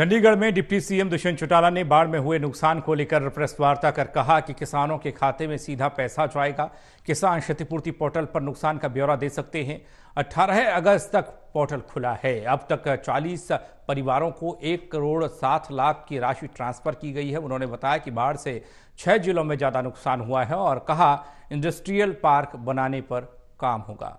चंडीगढ़ में deputy CM Dushyant Chautala ने बाढ़ में हुए नुकसान को लेकर प्रेस वार्ता कर कहा कि किसानों के खाते में सीधा पैसा जाएगा किसान क्षतिपूर्ति पोर्टल पर नुकसान का ब्यौरा दे सकते हैं 18 अगस्त तक पोर्टल खुला है अब तक 40 परिवारों को एक करोड़ सात लाख की राशि ट्रांसफर की गई है उन्होंने बताया कि बाढ़ से छह जिलों में ज्यादा नुकसान हुआ है और कहा इंडस्ट्रियल पार्क बनाने पर काम होगा